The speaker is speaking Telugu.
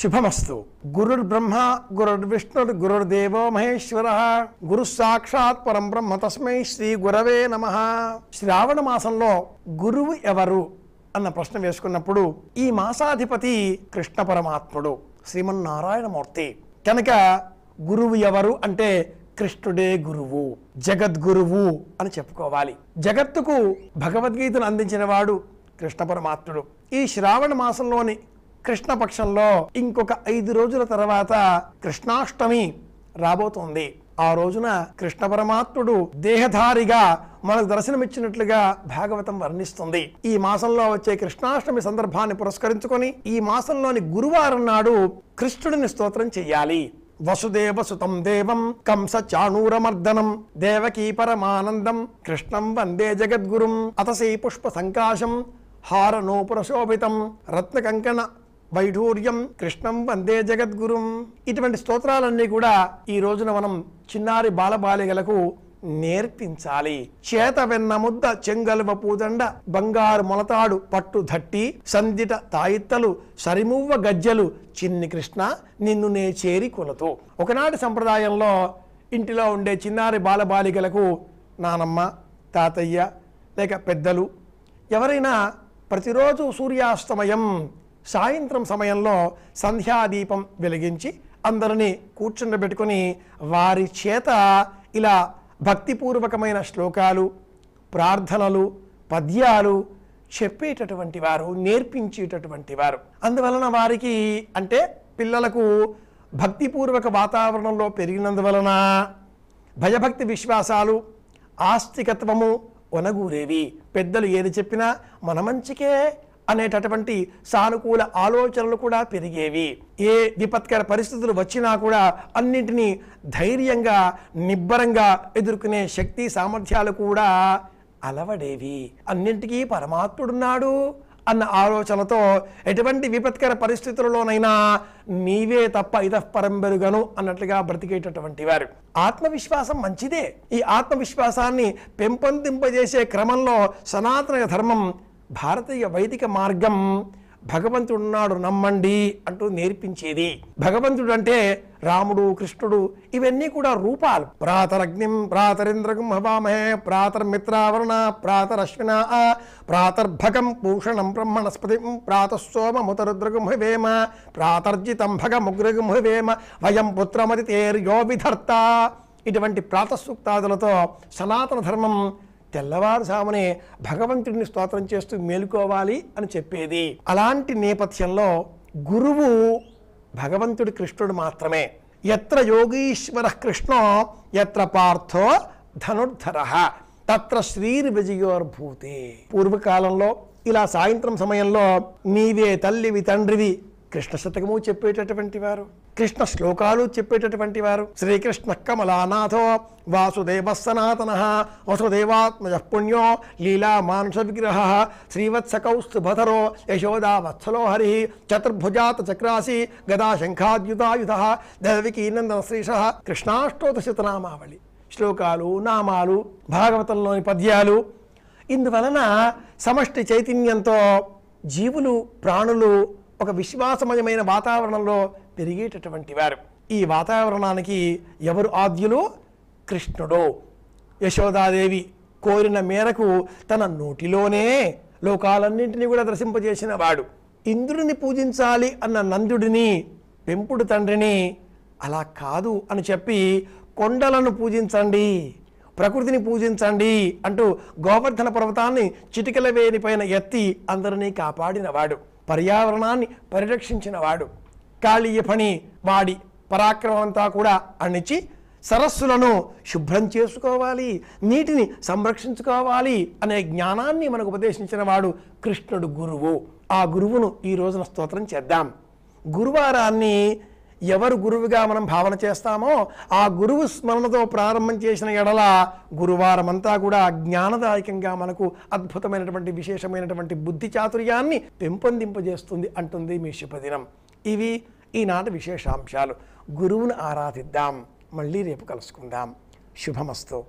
శుభమస్తు గురుర్ బ్రహ్మ గురుర్ విష్ణుర్ గురుర్దేవో మహేశ్వర గురు సాక్షాత్ పరం బ్రహ్మ తస్మై శ్రీ గురవే నమ శ్రావణ మాసంలో గురువు ఎవరు అన్న ప్రశ్న వేసుకున్నప్పుడు ఈ మాసాధిపతి కృష్ణ పరమాత్ముడు శ్రీమన్నారాయణమూర్తి కనుక గురువు ఎవరు అంటే కృష్ణుడే గురువు జగద్గురువు అని చెప్పుకోవాలి జగత్తుకు భగవద్గీతను అందించిన వాడు కృష్ణ పరమాత్ముడు ఈ శ్రావణ మాసంలోని కృష్ణపక్షంలో ఇంకొక ఐదు రోజుల తర్వాత కృష్ణాష్టమి రాబోతోంది ఆ రోజున కృష్ణ పరమాత్ముడు దేహధారిగా మనకు దర్శనమిచ్చినట్లుగా భాగవతం వర్ణిస్తుంది ఈ మాసంలో వచ్చే కృష్ణాష్టమి సందర్భాన్ని పురస్కరించుకొని ఈ మాసంలోని గురువారం నాడు కృష్ణుడిని స్తోత్రం చెయ్యాలి వసుదేవ సుతం దేవం కంస చాణూరమర్దనం దేవకీ పరమానందం కృష్ణం వందే జగద్గురుం అతసీ పుష్ప సంకాశం హారనోపురశోభితం రత్నకంకణ వైఢూర్యం కృష్ణం వందే జగద్గురుం ఇటువంటి స్తోత్రాలన్నీ కూడా ఈ రోజున మనం చిన్నారి బాలబాలిగలకు నేర్పించాలి చేత వెన్న ముద్ద చెంగల్వ పూదండ బంగారు మొలతాడు పట్టు ధట్టి సందిట తాయిత్తలు సరిమువ్వ గజ్జలు చిన్ని కృష్ణ నిన్ను నే చేరి కొలతో ఒకనాటి సంప్రదాయంలో ఇంటిలో ఉండే చిన్నారి బాలబాలికలకు నానమ్మ తాతయ్య లేక పెద్దలు ఎవరైనా ప్రతిరోజు సూర్యాస్తమయం సాయంత్రం సమయంలో సంధ్యాదీపం వెలిగించి అందరినీ కూర్చుండబెట్టుకుని వారి చేత ఇలా భక్తిపూర్వకమైన శ్లోకాలు ప్రార్థనలు పద్యాలు చెప్పేటటువంటి వారు నేర్పించేటటువంటి వారు అందువలన వారికి అంటే పిల్లలకు భక్తిపూర్వక వాతావరణంలో పెరిగినందువలన భయభక్తి విశ్వాసాలు ఆస్తికత్వము వనగూరేవి పెద్దలు ఏది చెప్పినా మన మంచికే అనేటటువంటి సానుకూల ఆలోచనలు కూడా పెరిగేవి ఏ విపత్కర పరిస్థితులు వచ్చినా కూడా అన్నింటినీ ధైర్యంగా నిబ్బరంగా ఎదుర్కొనే శక్తి సామర్థ్యాలు కూడా అలవడేవి అన్నింటికీ పరమాత్ముడున్నాడు అన్న ఆలోచనతో ఎటువంటి విపత్కర పరిస్థితులలోనైనా నీవే తప్ప ఇతఃపరం అన్నట్లుగా బ్రతికేటటువంటి వారు ఆత్మవిశ్వాసం మంచిదే ఈ ఆత్మవిశ్వాసాన్ని పెంపొందింపజేసే క్రమంలో సనాతన ధర్మం భారతీయ వైదిక మార్గం భగవంతుడున్నాడు నమ్మండి అంటూ నేర్పించేది భగవంతుడు అంటే రాముడు కృష్ణుడు ఇవన్నీ కూడా రూపాలు ప్రాతరగ్నిం ప్రాతరింద్రగం హవామహే ప్రాతర్మిత్రావరణ ప్రాతరశ్విన ప్రాతర్భగం పూషణం బ్రహ్మణస్పతి ప్రాతస్సోమముతరుద్రగం హవేమ ప్రాతర్జితం భగముగ్రగం హవేమ వయం పుత్రమతి తేర్యో విధర్త ఇటువంటి ప్రాతసూక్తాదులతో సనాతన ధర్మం తెల్లవారుసామనే భగవంతుడిని స్తోత్రం చేస్తూ మేలుకోవాలి అని చెప్పేది అలాంటి నేపథ్యంలో గురువు భగవంతుడి కృష్ణుడు మాత్రమే ఎత్ర యోగీశ్వర కృష్ణో ఎత్ర పార్థో ధనుర్ధర తత్ర విజయోర్భూతి పూర్వకాలంలో ఇలా సాయంత్రం సమయంలో నీవే తల్లివి తండ్రివి కృష్ణ శతకము చెప్పేటటువంటి వారు కృష్ణ శ్లోకాలు చెప్పేటటువంటి వారు శ్రీకృష్ణ కమలానాథో వాసుదేవ సనాతన వసుదేవాత్మజ పుణ్యో లీలా మానుష విగ్రహ శ్రీవత్స కౌస్తుభధరో యశోదా వత్సలో హరి చతుర్భుజాత చక్రాసి గదా శంఖాద్యుతాయుధ దైవికీ నందన శ్రీష కృష్ణాష్టోదశతనామావళి శ్లోకాలు నామాలు భాగవతంలోని పద్యాలు ఇందువలన సమష్టి చైతన్యంతో జీవులు ప్రాణులు ఒక విశ్వాసమయమైన వాతావరణంలో పెరిగేటటువంటి వారు ఈ వాతావరణానికి ఎవరు ఆద్యులు కృష్ణుడు యశోదాదేవి కోరిన మేరకు తన నోటిలోనే లోకాలన్నింటినీ కూడా దర్శింపజేసిన వాడు ఇంద్రుడిని పూజించాలి అన్న నందుడిని పెంపుడు తండ్రిని అలా కాదు అని చెప్పి కొండలను పూజించండి ప్రకృతిని పూజించండి అంటూ గోవర్ధన పర్వతాన్ని చిటికల వేని పైన ఎత్తి అందరినీ కాపాడినవాడు పర్యావరణాన్ని పరిరక్షించినవాడు కాళీయ పని వాడి పరాక్రమంతా కూడా అణిచి సరస్సులను శుభ్రం చేసుకోవాలి నీటిని సంరక్షించుకోవాలి అనే జ్ఞానాన్ని మనకు ఉపదేశించిన వాడు కృష్ణుడు గురువు ఆ గురువును ఈ రోజున స్తోత్రం చేద్దాం గురువారాన్ని ఎవరు గురువుగా మనం భావన చేస్తామో ఆ గురువు స్మరణతో ప్రారంభం చేసిన ఎడల గురువారం అంతా కూడా జ్ఞానదాయకంగా మనకు అద్భుతమైనటువంటి విశేషమైనటువంటి బుద్ధి చాతుర్యాన్ని పెంపొందింపజేస్తుంది అంటుంది మీ శుభదినం ఇవి ఈనాటి విశేషాంశాలు గురువును ఆరాధిద్దాం మళ్ళీ రేపు కలుసుకుందాం శుభమస్తు